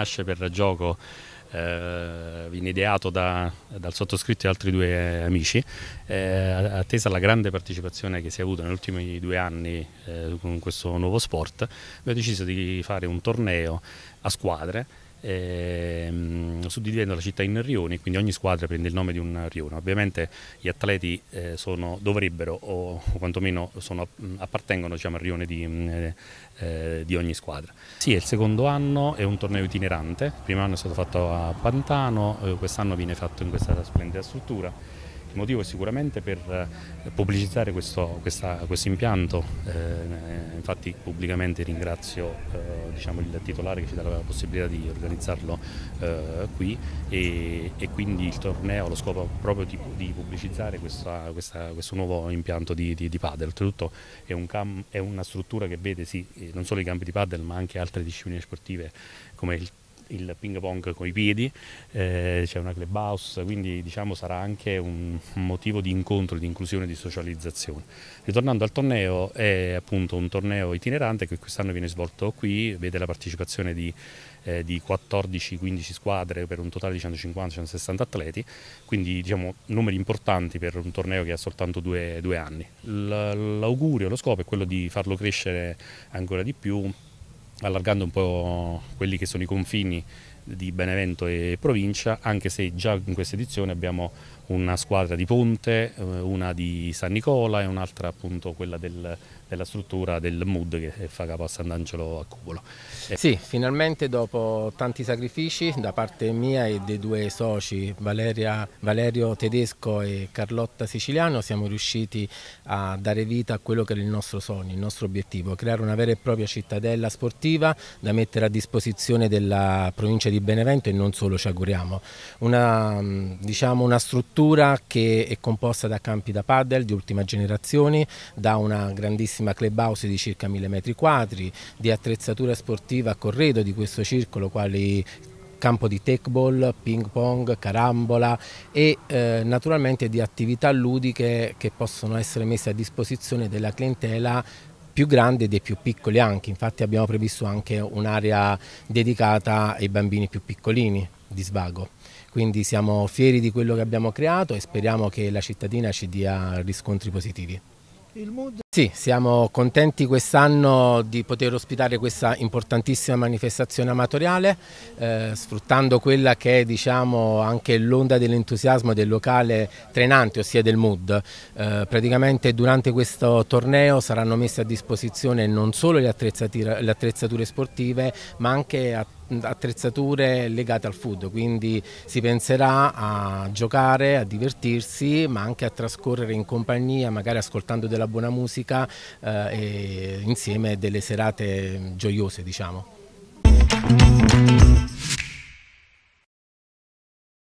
nasce per gioco eh, ideato da, dal sottoscritto e altri due eh, amici, eh, attesa la grande partecipazione che si è avuta negli ultimi due anni eh, con questo nuovo sport, abbiamo deciso di fare un torneo a squadre, ehm, suddividendo la città in rioni, quindi ogni squadra prende il nome di un rione. Ovviamente gli atleti eh, sono, dovrebbero o, quantomeno sono, appartengono diciamo, al rione di, eh, di, ogni squadra. Sì, è il secondo anno, è un torneo itinerante, il primo anno è stato fatto a Pantano, eh, quest'anno viene fatto in questa splendida struttura. Il motivo è sicuramente per eh, pubblicizzare questo questa, quest impianto, eh, infatti pubblicamente ringrazio eh, diciamo, il titolare che ci dà la possibilità di organizzarlo eh, qui e, e, quindi il torneo ha lo scopo proprio di, di pubblicizzare questa, questa, questo nuovo impianto di, di, di padel. Oltretutto è, un cam, è, una struttura che vede sì, eh, non solo i campi di padel ma anche altre discipline sportive come il il ping pong con i piedi, eh, c'è una clubhouse, quindi diciamo sarà anche un motivo di incontro, di inclusione, di socializzazione. Ritornando al torneo, è appunto un torneo itinerante che quest'anno viene svolto qui, vede la partecipazione di, eh, di 14-15 squadre per un totale di 150-160 atleti, quindi diciamo numeri importanti per un torneo che ha soltanto due, due anni. L'augurio, lo scopo è quello di farlo crescere ancora di più allargando un po' quelli che sono i confini di Benevento e provincia, anche se già in questa edizione abbiamo una squadra di Ponte, eh, una di San Nicola e un'altra appunto quella del, della struttura del MUD che eh, fa capo a Sant'Angelo a Cubolo. Eh, sì, finalmente dopo tanti sacrifici da parte mia e dei due soci Valeria, Valerio Tedesco e Carlotta Siciliano siamo riusciti a dare vita a quello che era il nostro sogno, il nostro obiettivo, creare una vera e propria cittadella sportiva da mettere a disposizione della provincia di di Benevento e non solo ci auguriamo. Una, mm, diciamo, una struttura che è composta da campi da paddle di ultima generazione, da una grandissima clubhouse di circa 1000 metri quadri, di attrezzatura sportiva a corredo di questo circolo quali campo di takeball, ping pong, carambola e eh, naturalmente di attività ludiche che possono essere messe a disposizione della clientela più grandi e dei più piccoli anche, infatti abbiamo previsto anche un'area dedicata ai bambini più piccolini di svago. Quindi siamo fieri di quello che abbiamo creato e speriamo che la cittadina ci dia riscontri positivi. Sì, siamo contenti quest'anno di poter ospitare questa importantissima manifestazione amatoriale, eh, sfruttando quella che è diciamo, anche l'onda dell'entusiasmo del locale trenante, ossia del Mood. Eh, praticamente durante questo torneo saranno messe a disposizione non solo le, le attrezzature sportive, ma anche attività attrezzature legate al food, quindi si penserà a giocare, a divertirsi, ma anche a trascorrere in compagnia, magari ascoltando della buona musica eh, e insieme delle serate gioiose, diciamo.